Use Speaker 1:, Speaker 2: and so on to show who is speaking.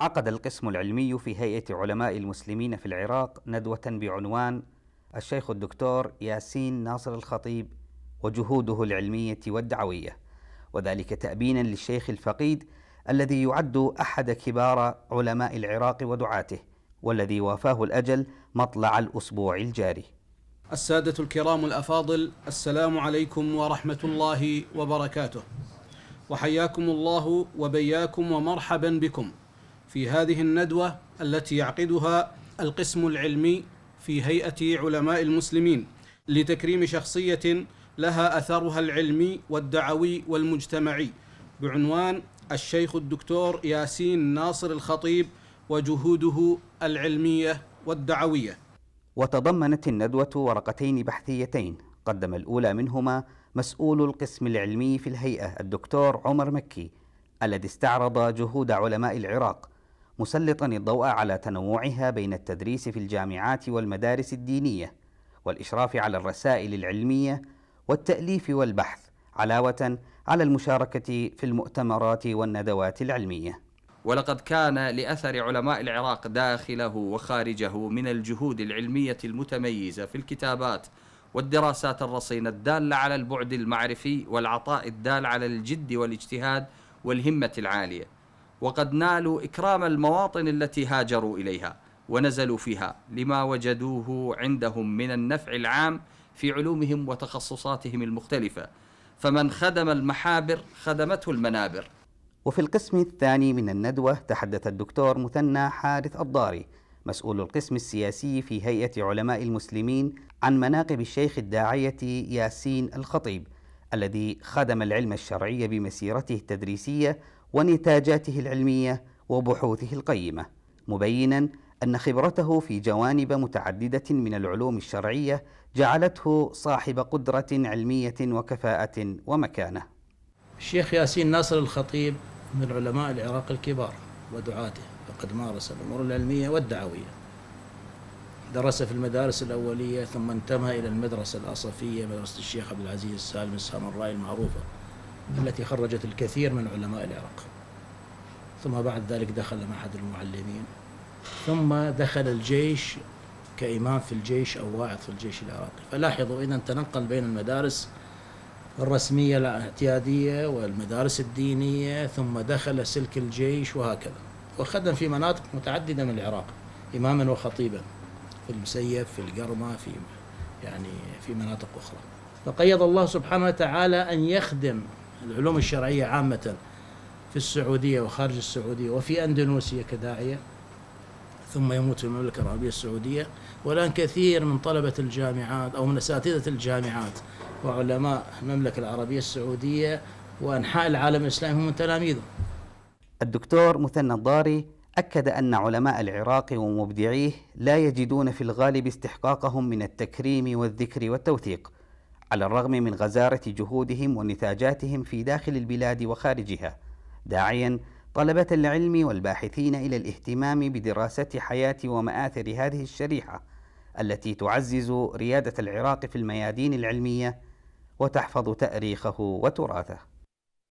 Speaker 1: عقد القسم العلمي في هيئة علماء المسلمين في العراق ندوة بعنوان الشيخ الدكتور ياسين ناصر الخطيب وجهوده العلمية والدعوية، وذلك تأبينا للشيخ الفقيد الذي يعد أحد كبار علماء العراق ودعاته، والذي وافاه الأجل مطلع الأسبوع الجاري.
Speaker 2: السادة الكرام الأفاضل، السلام عليكم ورحمة الله وبركاته. وحياكم الله وبياكم ومرحبا بكم. في هذه الندوة التي يعقدها القسم العلمي في هيئة علماء المسلمين لتكريم شخصية لها أثرها العلمي والدعوي والمجتمعي بعنوان الشيخ الدكتور ياسين ناصر الخطيب وجهوده العلمية والدعوية
Speaker 1: وتضمنت الندوة ورقتين بحثيتين قدم الأولى منهما مسؤول القسم العلمي في الهيئة الدكتور عمر مكي الذي استعرض جهود علماء العراق مسلطا الضوء على تنوعها بين التدريس في الجامعات والمدارس الدينية والإشراف على الرسائل العلمية والتأليف والبحث علاوة على المشاركة في المؤتمرات والندوات العلمية ولقد كان
Speaker 3: لأثر علماء العراق داخله وخارجه من الجهود العلمية المتميزة في الكتابات والدراسات الرصينة الدالة على البعد المعرفي والعطاء الدال على الجد والاجتهاد والهمة العالية وقد نالوا إكرام المواطن التي هاجروا إليها ونزلوا فيها لما وجدوه عندهم من النفع العام في علومهم وتخصصاتهم المختلفة فمن خدم المحابر خدمته المنابر
Speaker 1: وفي القسم الثاني من الندوة تحدث الدكتور مثنى حارث الضاري مسؤول القسم السياسي في هيئة علماء المسلمين عن مناقب الشيخ الداعية ياسين الخطيب الذي خدم العلم الشرعي بمسيرته التدريسية ونتاجاته العلمية وبحوثه القيمة مبينا أن خبرته في جوانب متعددة من العلوم الشرعية جعلته صاحب قدرة علمية وكفاءة ومكانة
Speaker 4: الشيخ ياسين ناصر الخطيب من علماء العراق الكبار ودعاته وقد مارس الأمور العلمية والدعوية درس في المدارس الأولية ثم انتمى إلى المدرسة الأصفية مدرسة الشيخ عبد العزيز السالم السامراء المعروفة التي خرجت الكثير من علماء العراق ثم بعد ذلك دخل معهد المعلمين ثم دخل الجيش كإمام في الجيش أو واعظ في الجيش العراقي فلاحظوا إذا تنقل بين المدارس الرسمية الاعتيادية والمدارس الدينية ثم دخل سلك الجيش وهكذا وخدم في مناطق متعددة من العراق إماما وخطيبا في المسيب في القرمة في يعني في مناطق أخرى فقيض الله سبحانه وتعالى أن يخدم العلوم الشرعية عامة في السعودية وخارج السعودية وفي أندونيسيا كداعية ثم يموت في المملكة العربية السعودية والآن كثير من طلبة الجامعات أو من أساتذة الجامعات وعلماء المملكة العربية السعودية وأنحاء العالم الإسلامي هم من تلاميذه
Speaker 1: الدكتور مثنى الضاري أكد أن علماء العراق ومبدعيه لا يجدون في الغالب استحقاقهم من التكريم والذكر والتوثيق على الرغم من غزارة جهودهم ونتاجاتهم في داخل البلاد وخارجها داعيا طلبة العلم والباحثين إلى الاهتمام بدراسة حياة ومآثر هذه الشريحة التي تعزز ريادة العراق في الميادين العلمية وتحفظ تأريخه وتراثه